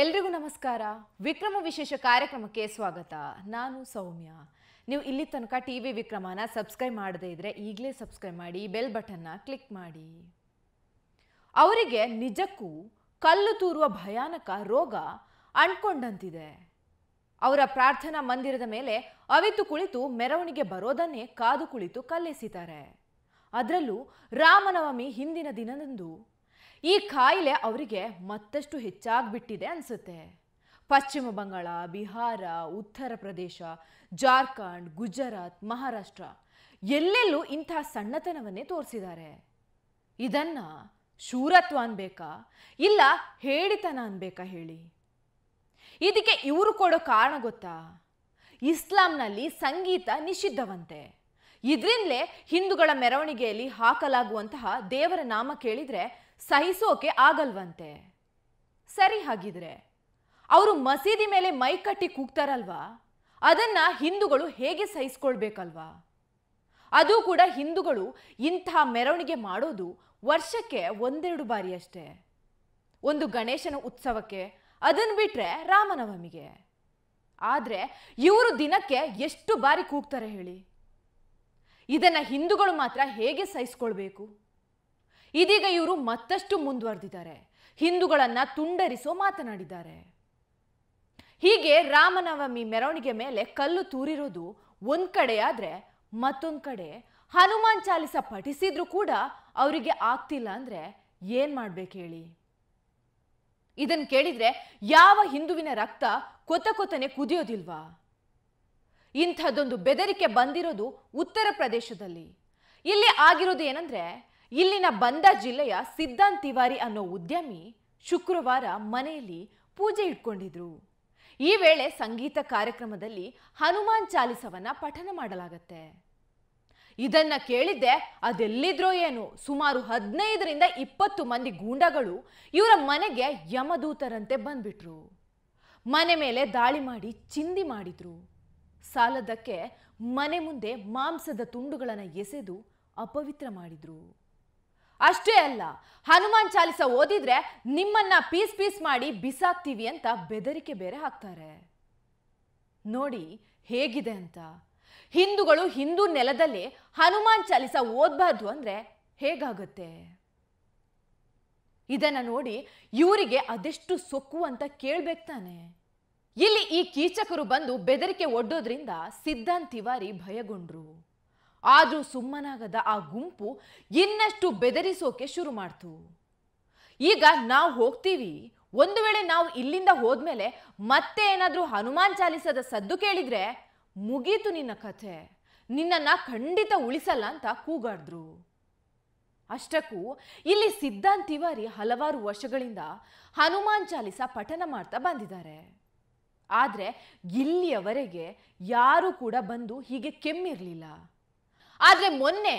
ಎಲ್ರಿಗೂ ನಮಸ್ಕಾರ ವಿಕ್ರಮ ವಿಶೇಷ ಕಾರ್ಯಕ್ರಮಕ್ಕೆ ಸ್ವಾಗತ ನಾನು ಸೌಮ್ಯ ನೀವು ಇಲ್ಲಿ ತನಕ ಟಿ ವಿ ವಿಕ್ರಮನ ಸಬ್ಸ್ಕ್ರೈಬ್ ಮಾಡದೇ ಇದ್ದರೆ ಈಗಲೇ ಸಬ್ಸ್ಕ್ರೈಬ್ ಮಾಡಿ ಬೆಲ್ ಬಟನ್ನ ಕ್ಲಿಕ್ ಮಾಡಿ ಅವರಿಗೆ ನಿಜಕ್ಕೂ ಕಲ್ಲು ತೂರುವ ಭಯಾನಕ ರೋಗ ಅಂಟ್ಕೊಂಡಂತಿದೆ ಅವರ ಪ್ರಾರ್ಥನಾ ಮಂದಿರದ ಮೇಲೆ ಅವಿತು ಕುಳಿತು ಮೆರವಣಿಗೆ ಬರೋದನ್ನೇ ಕಾದು ಕುಳಿತು ಕಲ್ಲೆಸಿತಾರೆ ಅದರಲ್ಲೂ ರಾಮನವಮಿ ಹಿಂದಿನ ದಿನದಂದು ಈ ಕಾಯಿಲೆ ಅವರಿಗೆ ಮತ್ತಷ್ಟು ಹೆಚ್ಚಾಗ್ಬಿಟ್ಟಿದೆ ಅನಿಸುತ್ತೆ ಪಶ್ಚಿಮ ಬಂಗಾಳ ಬಿಹಾರ ಉತ್ತರ ಪ್ರದೇಶ ಜಾರ್ಖಂಡ್ ಗುಜರಾತ್ ಮಹಾರಾಷ್ಟ್ರ ಎಲ್ಲೆಲ್ಲೂ ಇಂತಹ ಸಣ್ಣತನವನ್ನೇ ತೋರಿಸಿದ್ದಾರೆ ಇದನ್ನು ಶೂರತ್ವ ಅನ್ಬೇಕಾ ಇಲ್ಲ ಹೇಳಿತನ ಅನ್ಬೇಕಾ ಹೇಳಿ ಇದಕ್ಕೆ ಇವರು ಕೊಡೋ ಕಾರಣ ಗೊತ್ತಾ ಇಸ್ಲಾಂನಲ್ಲಿ ಸಂಗೀತ ನಿಷಿದ್ಧವಂತೆ ಇದರಿಂದಲೇ ಹಿಂದೂಗಳ ಮೆರವಣಿಗೆಯಲ್ಲಿ ಹಾಕಲಾಗುವಂತಹ ದೇವರ ನಾಮ ಕೇಳಿದರೆ ಸಹಿಸೋಕೆ ಆಗಲ್ವಂತೆ ಸರಿ ಹಾಗಿದ್ರೆ ಅವರು ಮಸೀದಿ ಮೇಲೆ ಮೈ ಕಟ್ಟಿ ಕೂಗ್ತಾರಲ್ವಾ ಅದನ್ನ ಹಿಂದೂಗಳು ಹೇಗೆ ಸಹಿಸ್ಕೊಳ್ಬೇಕಲ್ವಾ ಅದು ಕೂಡ ಹಿಂದೂಗಳು ಇಂಥ ಮೆರವಣಿಗೆ ಮಾಡೋದು ವರ್ಷಕ್ಕೆ ಒಂದೆರಡು ಬಾರಿ ಅಷ್ಟೇ ಒಂದು ಗಣೇಶನ ಉತ್ಸವಕ್ಕೆ ಅದನ್ನು ಬಿಟ್ಟರೆ ರಾಮನವಮಿಗೆ ಆದರೆ ಇವರು ದಿನಕ್ಕೆ ಎಷ್ಟು ಬಾರಿ ಕೂಗ್ತಾರೆ ಹೇಳಿ ಇದನ್ನು ಹಿಂದೂಗಳು ಮಾತ್ರ ಹೇಗೆ ಸಹಿಸ್ಕೊಳ್ಬೇಕು ಇದೀಗ ಇವರು ಮತ್ತಷ್ಟು ಮುಂದುವರೆದಿದ್ದಾರೆ ಹಿಂದೂಗಳನ್ನ ತುಂಡರಿಸೋ ಮಾತನಾಡಿದ್ದಾರೆ ಹೀಗೆ ರಾಮನವಮಿ ಮೆರವಣಿಗೆ ಮೇಲೆ ಕಲ್ಲು ತೂರಿರೋದು ಒಂದ್ ಕಡೆ ಆದರೆ ಮತ್ತೊಂದು ಕಡೆ ಹನುಮಾನ್ ಚಾಲಿಸ ಪಠಿಸಿದ್ರು ಕೂಡ ಅವರಿಗೆ ಆಗ್ತಿಲ್ಲ ಅಂದರೆ ಏನು ಮಾಡ್ಬೇಕು ಹೇಳಿ ಇದನ್ನು ಕೇಳಿದರೆ ಯಾವ ಹಿಂದುವಿನ ರಕ್ತ ಕೊತ ಕೊತನೆ ಕುದಿಯೋದಿಲ್ವಾ ಇಂಥದ್ದೊಂದು ಬೆದರಿಕೆ ಬಂದಿರೋದು ಉತ್ತರ ಪ್ರದೇಶದಲ್ಲಿ ಇಲ್ಲಿ ಆಗಿರೋದು ಏನಂದ್ರೆ ಇಲ್ಲಿನ ಬಂದ ಜಿಲ್ಲೆಯ ಸಿದ್ಧಾಂತ್ ತಿವಾರಿ ಅನ್ನೋ ಉದ್ಯಮಿ ಶುಕ್ರವಾರ ಮನೆಯಲ್ಲಿ ಪೂಜೆ ಇಟ್ಕೊಂಡಿದ್ರು ಈ ವೇಳೆ ಸಂಗೀತ ಕಾರ್ಯಕ್ರಮದಲ್ಲಿ ಹನುಮಾನ್ ಚಾಲಿಸವನ್ನ ಪಠನ ಮಾಡಲಾಗತ್ತೆ ಇದನ್ನ ಕೇಳಿದ್ದೆ ಅದೆಲ್ಲಿದ್ರೋ ಏನು ಸುಮಾರು ಹದಿನೈದರಿಂದ ಇಪ್ಪತ್ತು ಮಂದಿ ಗೂಂಡಗಳು ಇವರ ಮನೆಗೆ ಯಮದೂತರಂತೆ ಬಂದ್ಬಿಟ್ರು ಮನೆ ಮೇಲೆ ದಾಳಿ ಮಾಡಿ ಚಿಂದಿ ಮಾಡಿದ್ರು ಸಾಲದಕ್ಕೆ ಮನೆ ಮುಂದೆ ಮಾಂಸದ ತುಂಡುಗಳನ್ನು ಎಸೆದು ಅಪವಿತ್ರ ಮಾಡಿದ್ರು ಅಷ್ಟೇ ಅಲ್ಲ ಹನುಮಾನ್ ಚಾಲಿಸ ಓದಿದ್ರೆ ನಿಮ್ಮನ್ನ ಪೀಸ್ ಪೀಸ್ ಮಾಡಿ ಬಿಸಾಕ್ತೀವಿ ಅಂತ ಬೆದರಿಕೆ ಬೇರೆ ಹಾಕ್ತಾರೆ ನೋಡಿ ಹೇಗಿದೆ ಅಂತ ಹಿಂದೂಗಳು ಹಿಂದೂ ನೆಲದಲ್ಲಿ ಹನುಮಾನ್ ಚಾಲಿಸ ಓದಬಾರ್ದು ಅಂದ್ರೆ ಹೇಗಾಗತ್ತೆ ಇದನ್ನ ನೋಡಿ ಇವರಿಗೆ ಅದೆಷ್ಟು ಸೊಕ್ಕು ಅಂತ ಕೇಳ್ಬೇಕು ತಾನೆ ಇಲ್ಲಿ ಈ ಕೀಚಕರು ಬಂದು ಬೆದರಿಕೆ ಒಡ್ಡೋದ್ರಿಂದ ಸಿದ್ಧಾಂತ್ ತಿವಾರಿ ಭಯಗೊಂಡ್ರು ಆದರೂ ಸುಮ್ಮನಾಗದ ಆ ಗುಂಪು ಇನ್ನಷ್ಟು ಬೆದರಿಸೋಕೆ ಶುರು ಮಾಡ್ತು ಈಗ ನಾವು ಹೋಗ್ತೀವಿ ಒಂದು ವೇಳೆ ನಾವು ಇಲ್ಲಿಂದ ಹೋದ್ಮೇಲೆ ಮತ್ತೆ ಏನಾದರೂ ಹನುಮಾನ್ ಚಾಲಿಸದ ಸದ್ದು ಕೇಳಿದ್ರೆ ಮುಗೀತು ನಿನ್ನ ಕಥೆ ನಿನ್ನನ್ನ ಖಂಡಿತ ಉಳಿಸಲ್ಲ ಅಂತ ಕೂಗಾಡಿದ್ರು ಅಷ್ಟಕ್ಕೂ ಇಲ್ಲಿ ಸಿದ್ಧಾಂತ್ ತಿವಾರಿ ಹಲವಾರು ವರ್ಷಗಳಿಂದ ಹನುಮಾನ್ ಚಾಲಿಸ ಪಠನ ಮಾಡ್ತಾ ಬಂದಿದ್ದಾರೆ ಆದರೆ ಇಲ್ಲಿಯವರೆಗೆ ಯಾರೂ ಕೂಡ ಬಂದು ಹೀಗೆ ಕೆಮ್ಮಿರಲಿಲ್ಲ ಆದರೆ ಮೊನ್ನೆ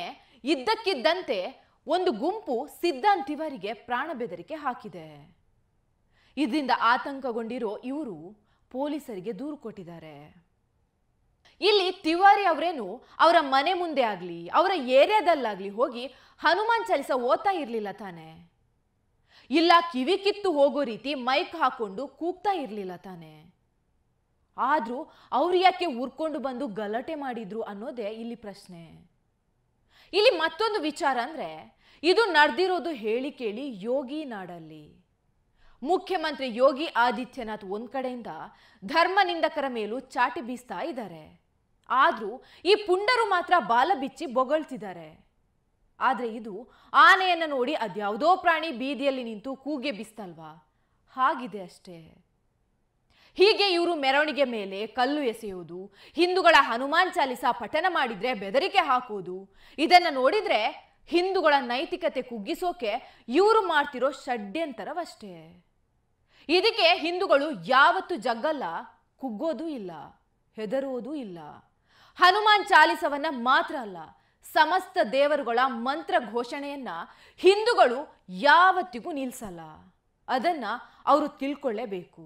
ಇದ್ದಕ್ಕಿದ್ದಂತೆ ಒಂದು ಗುಂಪು ಸಿದ್ಧಾಂತ್ ತಿವಾರಿಗೆ ಪ್ರಾಣ ಬೆದರಿಕೆ ಹಾಕಿದೆ ಇದರಿಂದ ಆತಂಕಗೊಂಡಿರೋ ಇವರು ಪೊಲೀಸರಿಗೆ ದೂರು ಕೊಟ್ಟಿದ್ದಾರೆ ಇಲ್ಲಿ ತಿವಾರಿ ಅವರೇನು ಅವರ ಮನೆ ಮುಂದೆ ಆಗಲಿ ಅವರ ಏರಿಯಾದಲ್ಲಾಗಲಿ ಹೋಗಿ ಹನುಮಾನ್ ಚಾಲಿಸ ಓದ್ತಾ ಇರಲಿಲ್ಲ ತಾನೆ ಇಲ್ಲ ಕಿವಿ ಕಿತ್ತು ಹೋಗೋ ರೀತಿ ಮೈಕ್ ಹಾಕ್ಕೊಂಡು ಕೂಗ್ತಾ ಇರಲಿಲ್ಲ ತಾನೆ ಆದರೂ ಅವ್ರು ಯಾಕೆ ಉರ್ಕೊಂಡು ಬಂದು ಗಲಾಟೆ ಮಾಡಿದ್ರು ಅನ್ನೋದೇ ಇಲ್ಲಿ ಪ್ರಶ್ನೆ ಇಲ್ಲಿ ಮತ್ತೊಂದು ವಿಚಾರ ಅಂದರೆ ಇದು ನಡೆದಿರೋದು ಹೇಳಿ ಕೇಳಿ ಯೋಗಿ ನಾಡಲ್ಲಿ ಮುಖ್ಯಮಂತ್ರಿ ಯೋಗಿ ಆದಿತ್ಯನಾಥ್ ಒಂದು ಕಡೆಯಿಂದ ಧರ್ಮ ನಿಂದಕರ ಮೇಲೂ ಚಾಟಿ ಬೀಸ್ತಾ ಇದ್ದಾರೆ ಆದರೂ ಈ ಪುಂಡರು ಮಾತ್ರ ಬಾಲ ಬಿಚ್ಚಿ ಬೊಗಳ್ತಿದ್ದಾರೆ ಆದರೆ ಇದು ಆನೆಯನ್ನು ನೋಡಿ ಅದ್ಯಾವುದೋ ಪ್ರಾಣಿ ಬೀದಿಯಲ್ಲಿ ನಿಂತು ಕೂಗೆ ಬಿಸ್ತಲ್ವಾ ಹಾಗಿದೆ ಅಷ್ಟೇ ಹೀಗೆ ಇವರು ಮೆರವಣಿಗೆ ಮೇಲೆ ಕಲ್ಲು ಎಸೆಯುವುದು ಹಿಂದೂಗಳ ಹನುಮಾನ್ ಚಾಲಿಸ ಪಠನ ಮಾಡಿದರೆ ಬೆದರಿಕೆ ಹಾಕುವುದು ಇದನ್ನು ನೋಡಿದರೆ ಹಿಂದೂಗಳ ನೈತಿಕತೆ ಕುಗ್ಗಿಸೋಕೆ ಇವರು ಮಾಡ್ತಿರೋ ಷಡ್ಯಂತರವಷ್ಟೇ ಇದಕ್ಕೆ ಹಿಂದೂಗಳು ಯಾವತ್ತು ಜಗ್ಗಲ್ಲ ಕುಗ್ಗೋದೂ ಇಲ್ಲ ಹೆದರೋದೂ ಇಲ್ಲ ಹನುಮಾನ್ ಚಾಲಿಸವನ್ನು ಮಾತ್ರ ಅಲ್ಲ ಸಮಸ್ತ ದೇವರುಗಳ ಮಂತ್ರ ಘೋಷಣೆಯನ್ನ ಹಿಂದೂಗಳು ಯಾವತ್ತಿಗೂ ನಿಲ್ಲಿಸಲ್ಲ ಅದನ್ನ ಅವರು ತಿಳ್ಕೊಳ್ಳೇಬೇಕು